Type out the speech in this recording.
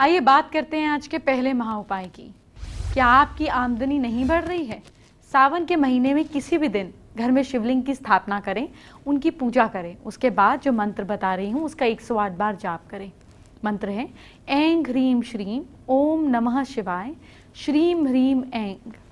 आइए बात करते हैं आज के पहले महा उपाय की क्या आपकी आमदनी नहीं बढ़ रही है सावन के महीने में किसी भी दिन घर में शिवलिंग की स्थापना करें उनकी पूजा करें उसके बाद जो मंत्र बता रही हूँ उसका 108 बार जाप करें मंत्र है ऐं ह्रीम श्रीम ओम नमः शिवाय श्रीम ह्रीम ऐं